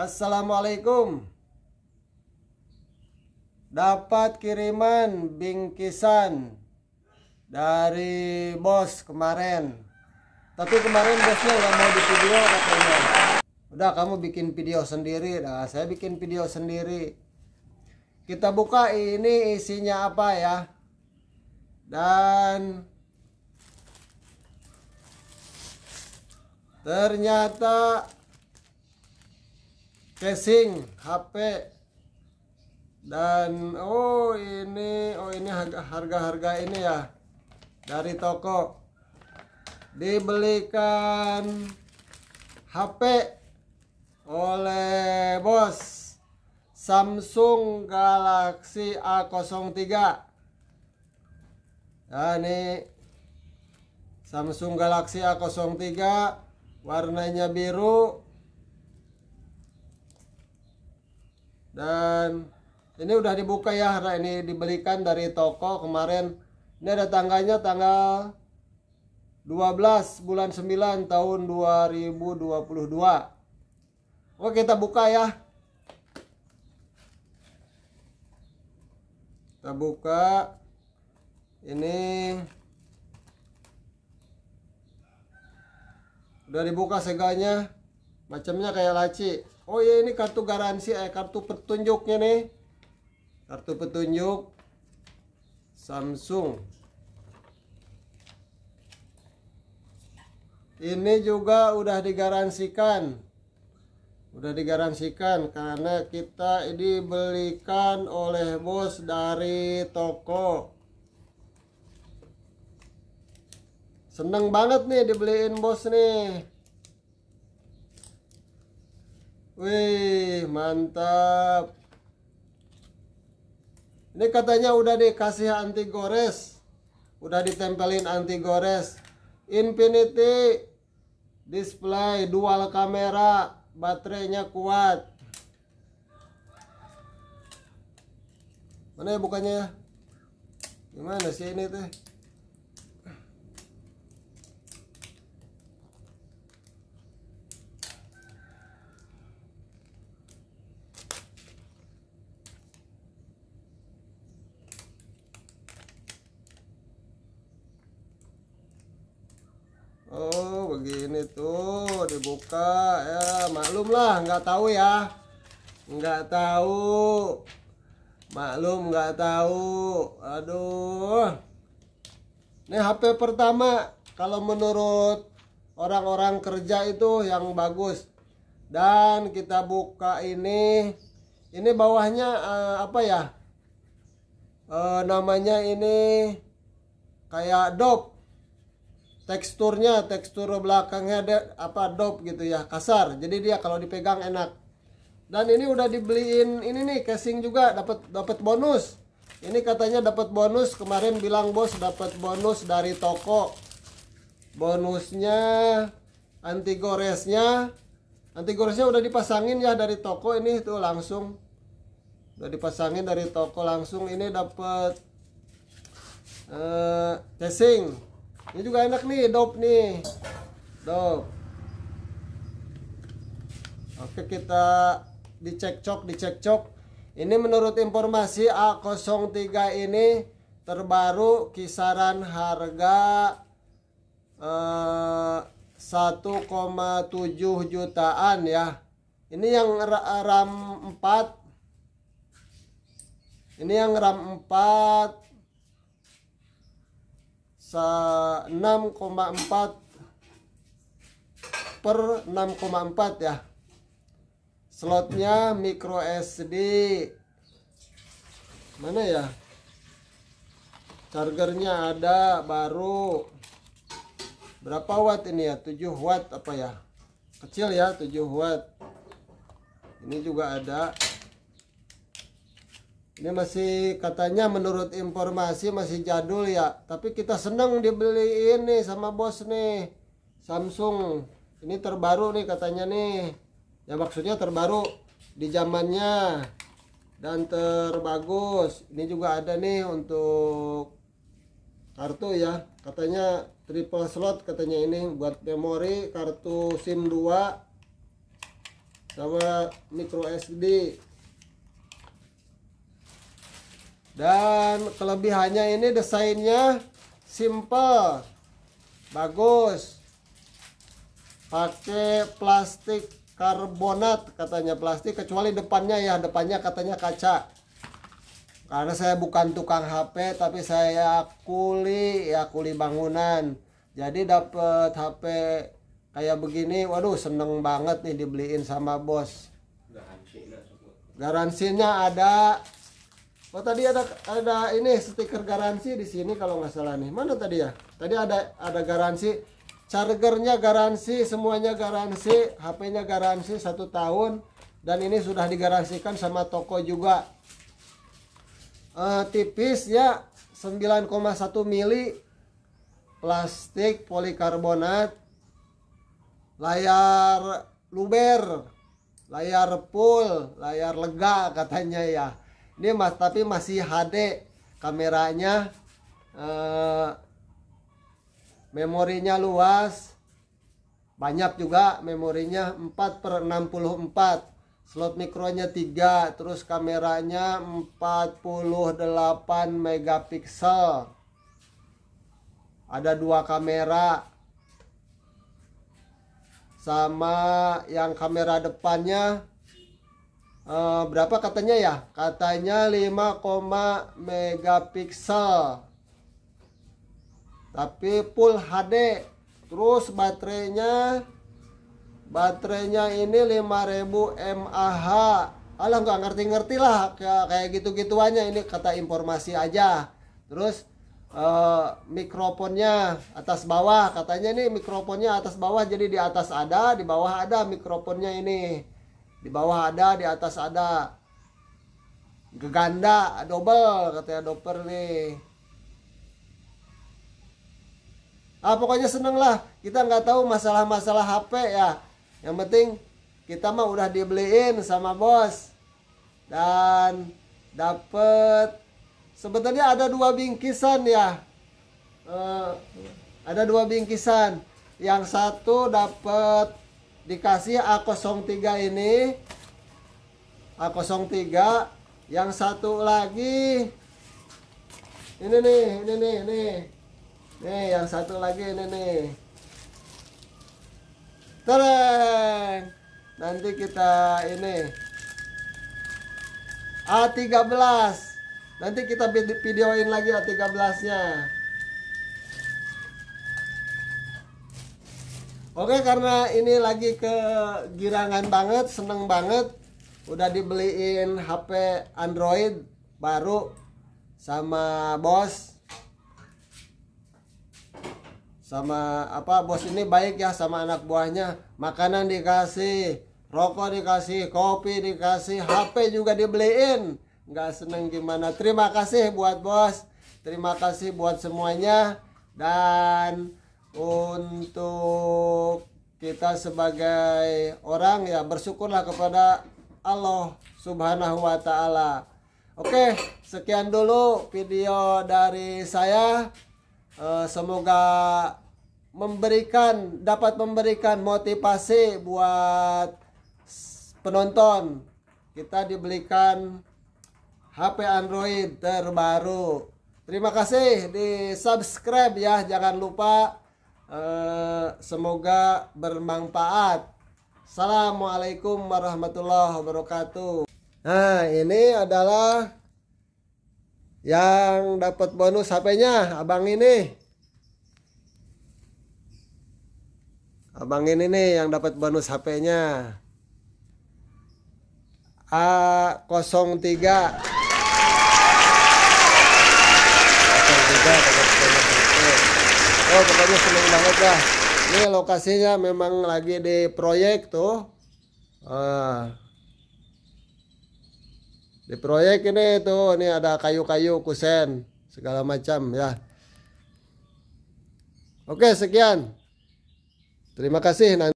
Assalamualaikum dapat kiriman bingkisan dari bos kemarin tapi kemarin bosnya gak mau di video katanya udah kamu bikin video sendiri nah saya bikin video sendiri kita buka ini isinya apa ya dan ternyata casing HP dan oh ini oh ini harga-harga ini ya dari toko dibelikan HP oleh bos Samsung Galaxy A03 nah ya, ini Samsung Galaxy A03 warnanya biru dan ini udah dibuka ya karena ini dibelikan dari toko kemarin ini ada tangganya tanggal 12 bulan 9 tahun 2022 oke kita buka ya kita buka ini udah dibuka seganya macamnya kayak laci oh iya ini kartu garansi eh kartu petunjuknya nih kartu petunjuk Samsung ini juga udah digaransikan udah digaransikan karena kita ini belikan oleh bos dari toko seneng banget nih dibeliin bos nih Wih, mantap. Ini katanya udah dikasih anti gores. Udah ditempelin anti gores. Infinity display dual kamera, baterainya kuat. Mana ya bukannya? Ya? Gimana sih ini teh? begini tuh dibuka ya maklum lah nggak tahu ya nggak tahu maklum nggak tahu aduh ini HP pertama kalau menurut orang-orang kerja itu yang bagus dan kita buka ini ini bawahnya uh, apa ya uh, namanya ini kayak dop teksturnya tekstur belakangnya ada apa dop gitu ya kasar jadi dia kalau dipegang enak dan ini udah dibeliin ini nih casing juga dapat dapat bonus ini katanya dapat bonus kemarin bilang bos dapat bonus dari toko bonusnya anti goresnya anti goresnya udah dipasangin ya dari toko ini tuh langsung udah dipasangin dari toko langsung ini dapat uh, eh, casing ini juga enak nih, dop nih. Dop. Oke, kita dicek cok, dicek cok. Ini menurut informasi A03 ini terbaru kisaran harga eh, 1,7 jutaan ya. Ini yang RAM 4. Ini yang RAM 4 sa 6,4 per 6,4 ya slotnya micro SD mana ya chargernya ada baru berapa watt ini ya 7 watt apa ya kecil ya 7 watt ini juga ada ini masih katanya menurut informasi masih jadul ya tapi kita seneng dibeli ini sama bos nih Samsung ini terbaru nih katanya nih ya maksudnya terbaru di zamannya dan terbagus ini juga ada nih untuk kartu ya katanya triple slot katanya ini buat memori kartu SIM 2 sama micro SD dan kelebihannya ini desainnya simple bagus pakai plastik karbonat katanya plastik kecuali depannya ya depannya katanya kaca karena saya bukan tukang HP tapi saya kuli ya kuli bangunan jadi dapat HP kayak begini waduh seneng banget nih dibeliin sama bos garansinya ada Oh tadi ada ada ini stiker garansi di sini kalau nggak salah nih. Mana tadi ya? Tadi ada ada garansi chargernya garansi, semuanya garansi, HP-nya garansi satu tahun dan ini sudah digaransikan sama toko juga. Uh, ya 9,1 mili plastik polikarbonat layar luber layar full layar lega katanya ya ini mas tapi masih HD kameranya uh, memorinya luas banyak juga memorinya 4 per 64 slot mikronya 3 terus kameranya 48 megapiksel ada dua kamera sama yang kamera depannya Eh, berapa katanya ya katanya 5, megapiksel tapi full HD terus baterainya baterainya ini 5000 mAh alah nggak ngerti-ngerti lah kayak gitu-gituannya ini kata informasi aja terus Uh, mikrofonnya atas bawah katanya ini mikrofonnya atas bawah jadi di atas ada di bawah ada mikrofonnya ini di bawah ada di atas ada geganda double katanya doper nih ah pokoknya seneng lah kita nggak tahu masalah-masalah HP ya yang penting kita mah udah dibeliin sama bos dan dapet sebenarnya ada dua bingkisan ya uh, ada dua bingkisan yang satu dapat dikasih A03 ini A03 yang satu lagi ini nih ini nih nih nih yang satu lagi ini nih tereng nanti kita ini A13 nanti kita videoin lagi A13 nya Oke karena ini lagi ke girangan banget, seneng banget. Udah dibeliin HP Android baru sama bos. Sama apa bos ini baik ya sama anak buahnya. Makanan dikasih, rokok dikasih, kopi dikasih, HP juga dibeliin. Nggak seneng gimana. Terima kasih buat bos. Terima kasih buat semuanya. Dan untuk kita sebagai orang ya bersyukurlah kepada Allah Subhanahu wa taala. Oke, sekian dulu video dari saya. Eh, semoga memberikan dapat memberikan motivasi buat penonton. Kita dibelikan HP Android terbaru. Terima kasih di subscribe ya, jangan lupa Eh, semoga bermanfaat. Assalamualaikum warahmatullahi wabarakatuh. Nah, ini adalah yang dapat bonus HP-nya abang ini. Abang ini nih yang dapat bonus HP-nya. A03 03 oh pokoknya seneng banget ya. ini lokasinya memang lagi di proyek tuh ah. di proyek ini tuh ini ada kayu-kayu kusen segala macam ya oke sekian terima kasih nanti